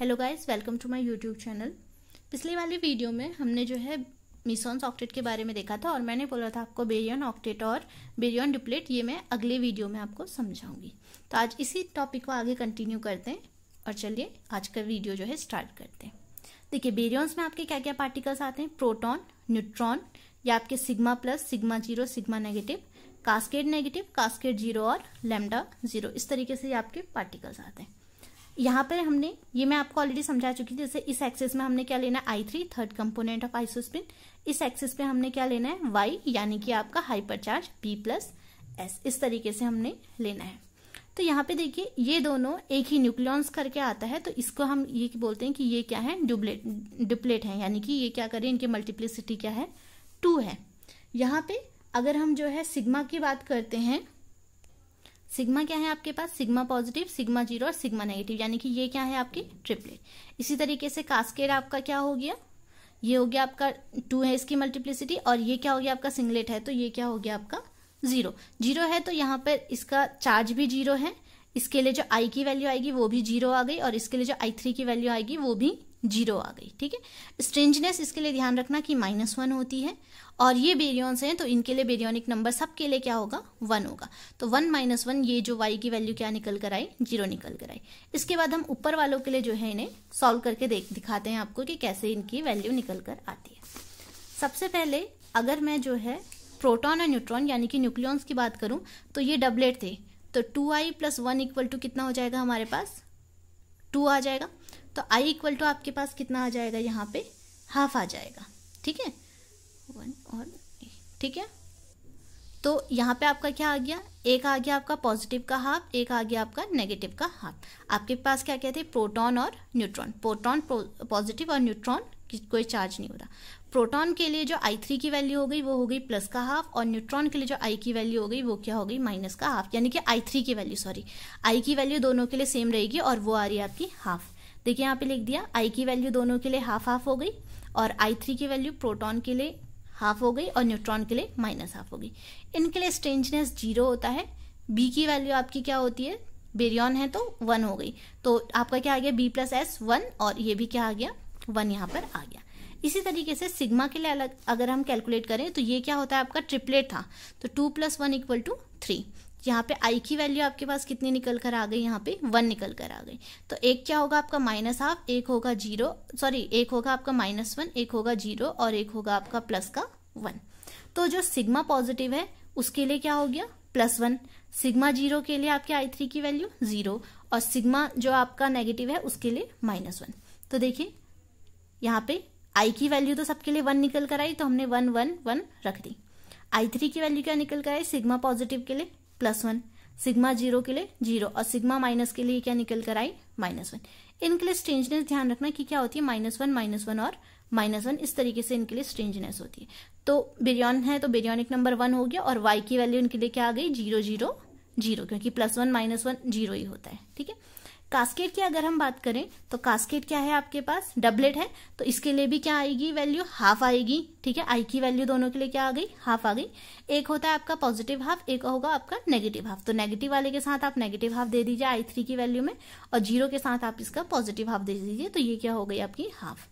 hello guys welcome to my YouTube channel पिछले वाली video में हमने जो है मिसॉन्स ऑक्टेट के बारे में देखा था और मैंने बोला था आपको बेरियन ऑक्टेट और बेरियन डुप्लेट ये मैं अगले वीडियो में आपको समझाऊंगी तो आज इसी टॉपिक को आगे कंटिन्यू करते हैं और चलिए आज का वीडियो जो है स्टार्ट करते हैं देखिए बेरियंस में आपके क्या क्या पार्टिकल्स आते हैं प्रोटोन न्यूट्रॉन या आपके sigma plus sigma zero sigma negative cascade negative cascade zero और लेमडा जीरो इस तरीके से ये आपके पार्टिकल्स आते हैं यहाँ पर हमने ये मैं आपको ऑलरेडी समझा चुकी थी जैसे इस एक्सेस में हमने क्या लेना है I three third component of isospin इस एक्सेस पे हमने क्या लेना है वाई यानी कि आपका hyper charge B plus S इस तरीके से हमने लेना है तो यहाँ पे देखिए ये दोनों एक ही न्यूक्लियॉन्स करके आता है तो इसको हम ये बोलते हैं कि ये क्या है डुप्लेट डुप्लेट है यानी कि ये क्या करें इनकी मल्टीप्लिसिटी क्या है टू है यहाँ पे अगर हम जो है सिग्मा की बात करते हैं सिग्मा क्या है आपके पास सिग्मा पॉजिटिव सिग्मा जीरो और सिग्मा नेगेटिव यानी कि ये क्या है आपकी ट्रिपलेट इसी तरीके से कास्केड आपका क्या हो गया ये हो गया आपका टू है इसकी मल्टीप्लिसिटी और ये क्या हो गया आपका सिंगलेट है तो ये क्या हो गया आपका जीरो जीरो है तो यहाँ पर इसका चार्ज भी जीरो है इसके लिए जो आई की वैल्यू आएगी वो भी जीरो आ गई और इसके लिए जो आई थ्री की वैल्यू आएगी वो भी जीरो आ गई ठीक है स्ट्रेंजनेस इसके लिए ध्यान रखना कि माइनस वन होती है और ये बेरियॉन्स हैं तो इनके लिए बेरियॉनिक नंबर सबके लिए क्या होगा वन होगा तो वन माइनस वन ये जो वाई की वैल्यू क्या निकल कर आई जीरो निकल कर आई इसके बाद हम ऊपर वालों के लिए जो है इन्हें सॉल्व करके देख दिखाते हैं आपको कि कैसे इनकी वैल्यू निकल कर आती है सबसे पहले अगर मैं जो है प्रोटॉन और न्यूट्रॉन यानी कि न्यूक्लियॉन्स की बात करूं तो ये डबलेट थे तो two I plus one equal to कितना हो जाएगा हमारे पास टू आ जाएगा तो i इक्वल टू आपके पास कितना आ जाएगा यहाँ पे हाफ आ जाएगा ठीक है वन और ठीक है तो यहाँ पे आपका क्या आ गया एक आ गया आपका पॉजिटिव का हाफ एक आ गया आपका नेगेटिव का हाफ आपके पास क्या कहते हैं प्रोटॉन और न्यूट्रॉन प्रोटॉन पॉजिटिव और न्यूट्रॉन कोई चार्ज नहीं हो रहा प्रोटॉन के लिए जो आई थ्री की वैल्यू हो गई वो हो गई प्लस का हाफ और न्यूट्रॉन के लिए जो आई की वैल्यू हो गई वो क्या हो गई माइनस का हाफ यानी कि आई थ्री की वैल्यू सॉरी आई की वैल्यू दोनों के लिए सेम रहेगी और वो आ रही है आपकी हाफ देखिए यहाँ पे लिख दिया आई की वैल्यू दोनों के लिए हाफ हाफ हो गई और आई थ्री की वैल्यू प्रोटॉन के लिए हाफ हो गई और न्यूट्रॉन के लिए माइनस हाफ हो गई इनके लिए स्ट्रेंजनेस जीरो होता है बी की वैल्यू आपकी क्या होती है बेरियन है तो वन हो गई तो आपका क्या आ गया बी प्लस एस वन और ये भी क्या आ गया वन यहाँ पर आ गया इसी तरीके से सिग्मा के लिए अलग अगर हम कैलकुलेट करें तो ये क्या होता है आपका ट्रिपलेट था तो two plus one equal to three यहाँ पे आई की वैल्यू आपके पास कितनी निकल कर आ गई यहाँ पे वन निकल कर आ गई तो एक क्या होगा आपका माइनस हाफ एक होगा जीरो सॉरी एक होगा आपका माइनस वन एक होगा जीरो और एक होगा आपका प्लस का वन तो जो सिग्मा पॉजिटिव है उसके लिए क्या हो गया प्लस वन सिग्मा जीरो के लिए आपके आई थ्री की वैल्यू जीरो और सिग्मा जो आपका नेगेटिव है उसके लिए माइनस वन तो देखिए यहाँ पे आई की वैल्यू तो सबके लिए वन निकल कर आई तो हमने वन वन वन रख दी आई थ्री की वैल्यू क्या निकल कर आई सिग्मा पॉजिटिव के लिए प्लस वन सिग्मा जीरो के लिए जीरो और सिग्मा माइनस के लिए क्या निकल कर आई माइनस वन इनके लिए स्ट्रेंजनेस ध्यान रखना कि क्या होती है माइनस वन माइनस वन और माइनस वन इस तरीके से इनके लिए स्ट्रेंजनेस होती है तो बिरयान है तो बिरयानिक नंबर वन हो गया और वाई की वैल्यू इनके लिए क्या आ गई जीरो जीरो जीरो क्योंकि plus one minus one zero ही होता है ठीक है कास्केट की अगर हम बात करें तो कास्केट क्या है आपके पास डबलेट है तो इसके लिए भी क्या आएगी वैल्यू हाफ आएगी ठीक है आई की वैल्यू दोनों के लिए क्या आ गई हाफ आ गई एक होता है आपका पॉजिटिव हाफ एक होगा आपका नेगेटिव हाफ तो नेगेटिव वाले के साथ आप नेगेटिव हाफ दे दीजिए आई थ्री की वैल्यू में और जीरो के साथ आप इसका पॉजिटिव हाफ दे दीजिए तो ये क्या हो गई आपकी हाफ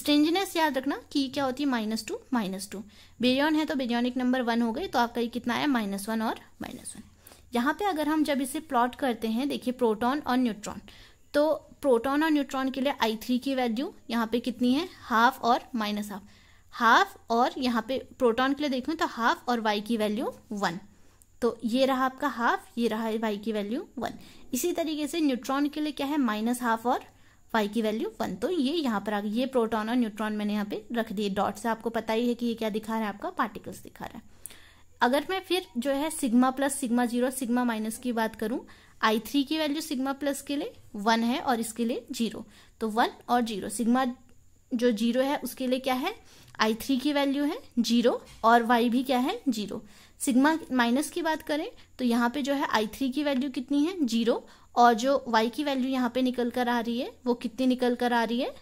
स्ट्रेंजनेस याद रखना कि क्या होती है minus two minus two baryon है तो बेरियनिक नंबर वन हो गई तो आपका ये कितना है माइनस वन और माइनस वन यहाँ पे अगर हम जब इसे प्लॉट करते हैं देखिए प्रोटॉन और न्यूट्रॉन तो प्रोटॉन और न्यूट्रॉन के लिए आई थ्री की वैल्यू यहाँ पे कितनी है हाफ और माइनस हाफ हाफ और यहाँ पे प्रोटॉन के लिए देखूँ तो हाफ और वाई की वैल्यू वन तो ये रहा आपका हाफ ये रहा वाई की वैल्यू वन इसी तरीके से न्यूट्रॉन के लिए क्या है माइनस हाफ और वाई की वैल्यू वन तो ये यहाँ पर आ गई ये प्रोटॉन और न्यूट्रॉन मैंने यहाँ पे रख दिए डॉट से आपको पता ही है कि ये क्या दिखा रहा है आपका पार्टिकल्स दिखा रहा है अगर मैं फिर जो है sigma plus sigma zero sigma minus की बात करूं आई थ्री की वैल्यू सिग्मा प्लस के लिए वन है और इसके लिए जीरो तो वन और जीरो सिग्मा जो जीरो है उसके लिए क्या है आई थ्री की वैल्यू है जीरो और वाई भी क्या है जीरो सिग्मा माइनस की बात करें तो यहाँ पे जो है आई थ्री की वैल्यू कितनी है जीरो और जो वाई की वैल्यू यहाँ पे निकल कर आ रही है वो कितनी निकल कर आ रही है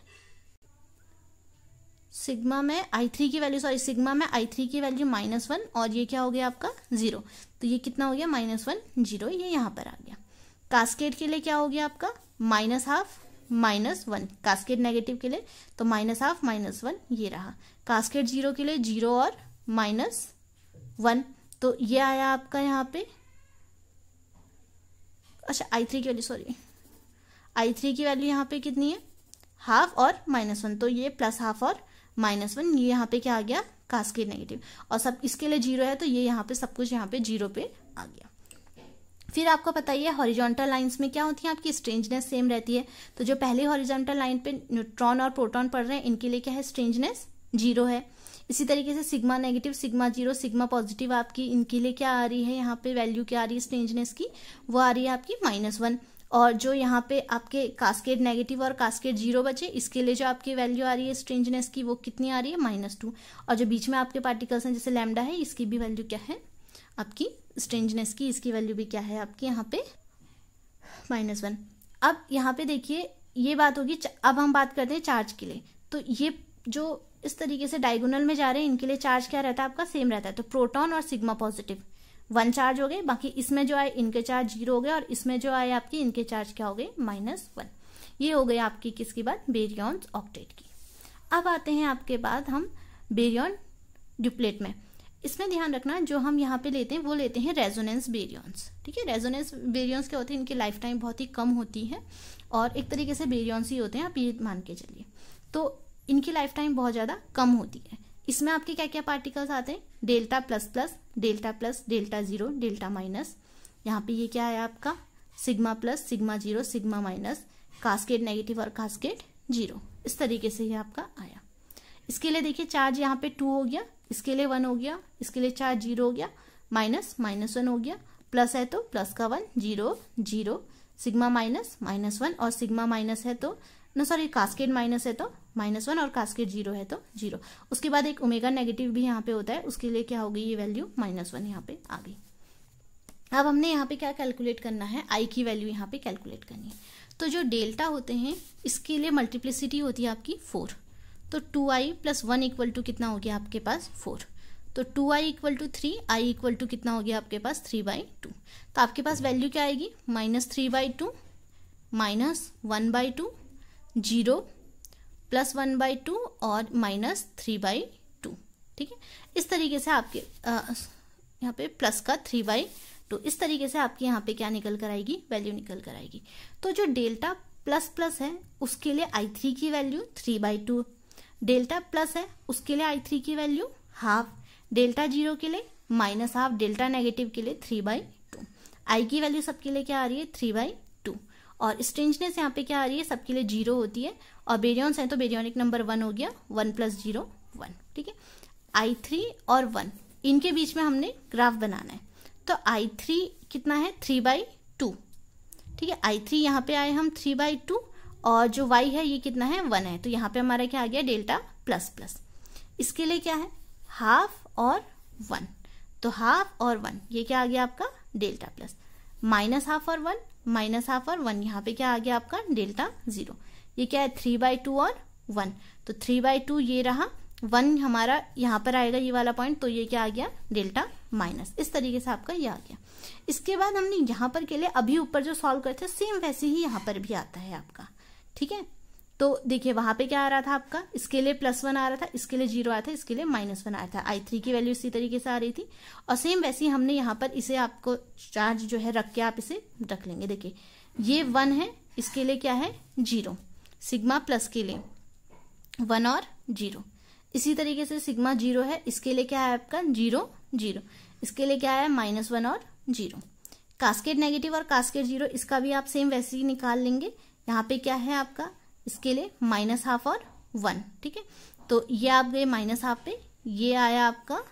सिग्मा में आई थ्री की वैल्यू सॉरी सिग्मा में आई थ्री की वैल्यू माइनस वन और ये क्या हो गया आपका जीरो तो ये कितना हो गया माइनस वन जीरो ये यहाँ पर आ गया कास्केट के लिए क्या हो गया आपका minus half minus one cascade negative के लिए तो माइनस हाफ माइनस वन ये रहा कास्केट जीरो के लिए जीरो और माइनस वन तो ये आया आपका यहाँ पे अच्छा आई थ्री की वैल्यू सॉरी आई थ्री की वैल्यू यहाँ पे कितनी है हाफ और माइनस वन तो ये प्लस हाफ और माइनस वन ये यहाँ पे क्या आ गया कास्केड नेगेटिव और सब इसके लिए जीरो है तो ये यहाँ पे सब कुछ यहाँ पे जीरो पे आ गया फिर आपको पता ही है हॉरिजॉन्टल लाइंस में क्या होती है आपकी स्ट्रेंजनेस सेम रहती है तो जो पहले हॉरिजॉन्टल लाइन पे न्यूट्रॉन और प्रोटॉन पड़ रहे हैं इनके लिए क्या है स्ट्रेंजनेस जीरो है इसी तरीके से sigma negative sigma zero sigma positive आपकी इनके लिए क्या आ रही है यहाँ पे वैल्यू क्या आ रही है स्ट्रेंजनेस की वो आ रही है आपकी माइनस वन और जो यहाँ पे आपके कास्केट नेगेटिव और कास्केट जीरो बचे इसके लिए जो आपकी वैल्यू आ रही है स्ट्रेंजनेस की वो कितनी आ रही है माइनस टू और जो बीच में आपके पार्टिकल्स हैं जैसे लैमडा है इसकी भी वैल्यू क्या है आपकी स्ट्रेंजनेस की इसकी वैल्यू भी क्या है आपकी यहाँ पे माइनस वन अब यहाँ पे देखिए ये बात होगी अब हम बात करते हैं चार्ज के लिए तो ये जो इस तरीके से डायगोनल में जा रहे हैं इनके लिए चार्ज क्या रहता है आपका सेम रहता है तो प्रोटॉन और सिग्मा पॉजिटिव वन चार्ज हो गए बाकी इसमें जो आए इनके चार्ज जीरो हो गए और इसमें जो आए आपकी इनके चार्ज क्या हो गए माइनस वन ये हो गए आपकी किसकी बात बेरियन ऑक्टेट की अब आते हैं आपके बाद हम बेरियन ड्यूप्लेट में इसमें ध्यान रखना जो हम यहाँ पे लेते हैं वो लेते हैं रेजोनेंस बेरियन्स ठीक है रेजोनेंस बेरियॉन्स क्या होते हैं इनकी लाइफ टाइम बहुत ही कम होती है और एक तरीके से बेरियन्स ही होते हैं आप ये मान के चलिए तो इनकी लाइफ टाइम बहुत ज़्यादा कम होती है इसमें आपके क्या क्या पार्टिकल्स आते हैं delta plus plus delta plus delta zero delta minus यहाँ पे ये क्या है आपका sigma plus sigma zero sigma minus cascade negative और कास्केट जीरो इस तरीके से ये आपका आया इसके लिए देखिए चार्ज यहाँ पे टू हो गया इसके लिए वन हो गया इसके लिए चार्ज जीरो हो गया माइनस माइनस वन हो गया प्लस है तो प्लस का one zero zero sigma minus minus one और सिग्मा माइनस है तो न सॉरी कास्केट माइनस है तो माइनस वन और कास्केट जीरो है तो जीरो उसके बाद एक ओमेगा नेगेटिव भी यहाँ पे होता है उसके लिए क्या होगी ये वैल्यू माइनस वन यहाँ पे आ गई अब हमने यहाँ पे क्या कैलकुलेट करना है आई की वैल्यू यहाँ पे कैलकुलेट करनी है तो जो डेल्टा होते हैं इसके लिए मल्टीप्लिसिटी होती है आपकी फोर तो two I plus one equal to कितना हो गया आपके पास फोर तो two I equal to three I equal to कितना हो गया आपके पास थ्री बाई टू तो आपके पास वैल्यू क्या आएगी minus three by two minus one by two zero plus one by two और माइनस थ्री बाई टू ठीक है इस तरीके से आपके यहाँ पे प्लस का थ्री बाई टू इस तरीके से आपके यहाँ पे क्या निकल कर आएगी वैल्यू निकल कर आएगी तो जो डेल्टा प्लस प्लस है उसके लिए आई थ्री की value three by two delta plus है उसके लिए आई थ्री की वैल्यू हाफ डेल्टा जीरो के लिए माइनस हाफ डेल्टा नेगेटिव के लिए थ्री बाई टू आई की वैल्यू सबके लिए क्या आ रही है थ्री बाई और स्ट्रेंजनेस यहाँ पे क्या आ रही है सबके लिए जीरो होती है और बेरियॉन्स हैं तो बेरियॉनिक नंबर वन हो गया वन प्लस जीरो वन ठीक है आई थ्री और वन इनके बीच में हमने ग्राफ बनाना है तो आई थ्री कितना है थ्री बाई टू ठीक है आई थ्री यहाँ पे आए हम थ्री बाई टू और जो वाई है ये कितना है वन है तो यहाँ पे हमारा क्या आ गया डेल्टा प्लस प्लस इसके लिए क्या है हाफ और वन तो हाफ और वन ये क्या आ गया आपका डेल्टा प्लस माइनस हाफ और वन माइनस हाफ और वन यहाँ पे क्या आ गया आपका डेल्टा जीरो ये क्या है थ्री बाई टू और वन तो थ्री बाई टू ये रहा वन हमारा यहाँ पर आएगा ये वाला पॉइंट तो ये क्या आ गया डेल्टा माइनस इस तरीके से आपका ये आ गया इसके बाद हमने यहाँ पर के लिए अभी ऊपर जो सॉल्व करते थे सेम वैसे ही यहाँ पर भी आता है आपका ठीक है तो देखिए वहां पे क्या आ रहा था आपका इसके लिए प्लस वन आ रहा था इसके लिए जीरो आया था इसके लिए माइनस वन आया था आई थ्री की वैल्यू इसी तरीके से आ रही थी और सेम वैसे ही हमने यहाँ पर इसे आपको चार्ज जो है रख के आप इसे रख लेंगे देखिए ये वन है इसके लिए क्या है जीरो सिग्मा प्लस के लिए वन और जीरो इसी तरीके से सिग्मा जीरो है इसके लिए क्या है आपका जीरो जीरो इसके लिए क्या है माइनस वन और जीरो कास्केट नेगेटिव और कास्केट जीरो इसका भी आप सेम वैसे ही निकाल लेंगे यहाँ पे क्या है आपका इसके लिए माइनस हाफ और वन ठीक है तो ये आप गए माइनस हाफ पे ये आया आपका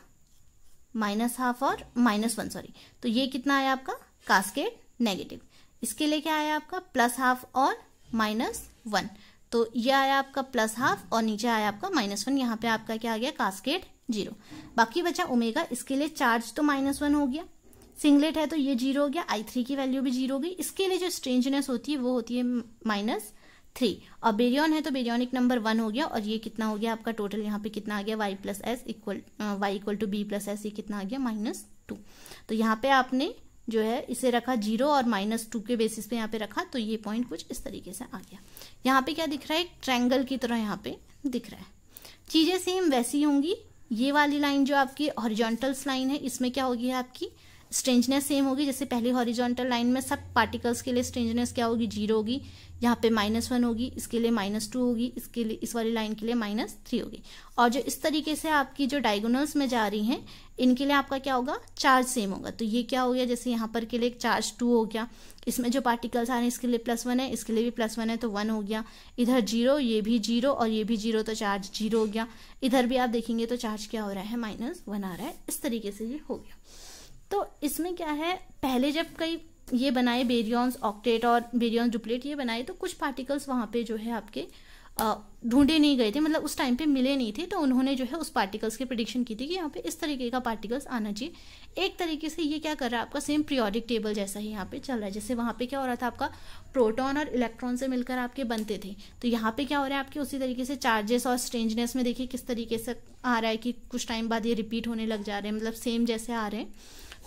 माइनस हाफ और माइनस वन सॉरी तो ये कितना आया आपका कास्केट नेगेटिव इसके लिए क्या आया आपका प्लस हाफ और माइनस वन तो ये आया आपका प्लस हाफ और नीचे आया आपका माइनस वन यहाँ पे आपका क्या आ गया कास्केट जीरो बाकी बचा ओमेगा इसके लिए चार्ज तो माइनस वन हो गया सिंगलेट है तो ये जीरो हो गया आई थ्री की वैल्यू भी जीरो हो गई इसके लिए जो स्ट्रेंजनेस होती है वो होती है माइनस थ्री और बेरियन है तो बेरियोनिक नंबर वन हो गया और ये कितना हो गया आपका टोटल यहाँ पे कितना आ गया Y plus S equal Y equal to B plus S ये कितना आ गया माइनस टू तो यहाँ पे आपने जो है इसे रखा जीरो और माइनस टू के बेसिस पे यहाँ पे रखा तो ये पॉइंट कुछ इस तरीके से आ गया यहाँ पे क्या दिख रहा है एक ट्रैंगल की तरह यहाँ पे दिख रहा है चीज़ें सेम वैसी होंगी ये वाली लाइन जो आपकी हॉरिजॉन्टल्स लाइन है इसमें क्या होगी आपकी स्ट्रेंजनेस सेम होगी जैसे पहली हॉरिजॉन्टल लाइन में सब पार्टिकल्स के लिए स्ट्रेंजनेस क्या होगी जीरो होगी यहाँ पे माइनस वन होगी इसके लिए माइनस टू होगी इसके लिए इस वाली लाइन के लिए माइनस थ्री होगी और जो इस तरीके से आपकी जो डायगोनल्स में जा रही हैं इनके लिए आपका क्या होगा चार्ज सेम होगा तो ये क्या हो गया जैसे यहाँ पर के लिए चार्ज टू हो गया इसमें जो पार्टिकल्स आ रहे हैं इसके लिए प्लस वन है इसके लिए भी प्लस वन है तो वन हो गया इधर जीरो ये भी जीरो और ये भी जीरो तो चार्ज जीरो हो गया इधर भी आप देखेंगे तो चार्ज क्या हो रहा है माइनस वन आ रहा है इस तरीके से ये हो गया तो इसमें क्या है पहले जब कई ये बनाए बेरियॉन्स ऑक्टेट और बेरियॉन्स डुप्लेट ये बनाए तो कुछ पार्टिकल्स वहाँ पे जो है आपके ढूंढे नहीं गए थे मतलब उस टाइम पे मिले नहीं थे तो उन्होंने जो है उस पार्टिकल्स की प्रडिक्शन की थी कि यहाँ पे इस तरीके का पार्टिकल्स आना चाहिए एक तरीके से ये क्या कर रहा है आपका सेम प्रियोडिक टेबल जैसा ही यहाँ पे चल रहा है जैसे वहाँ पे क्या हो रहा था आपका प्रोटॉन और इलेक्ट्रॉन से मिलकर आपके बनते थे तो यहाँ पे क्या हो रहा है आपके उसी तरीके से चार्जेस और स्ट्रेंजनेस में देखिए किस तरीके से आ रहा है कि कुछ टाइम बाद ये रिपीट होने लग जा रहे हैं मतलब सेम जैसे आ रहे हैं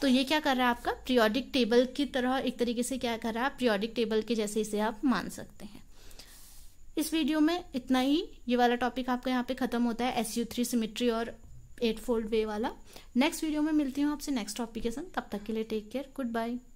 तो ये क्या कर रहा है आपका प्रियोडिक टेबल की तरह एक तरीके से क्या कर रहा है प्रियोडिक टेबल के जैसे इसे आप मान सकते हैं इस वीडियो में इतना ही ये वाला टॉपिक आपका यहाँ पे खत्म होता है एस यू थ्री सिमिट्री और एट फोल्ड वे वाला नेक्स्ट वीडियो में मिलती हूँ आपसे नेक्स्ट टॉपिक के संग तब तक के लिए टेक केयर गुड बाय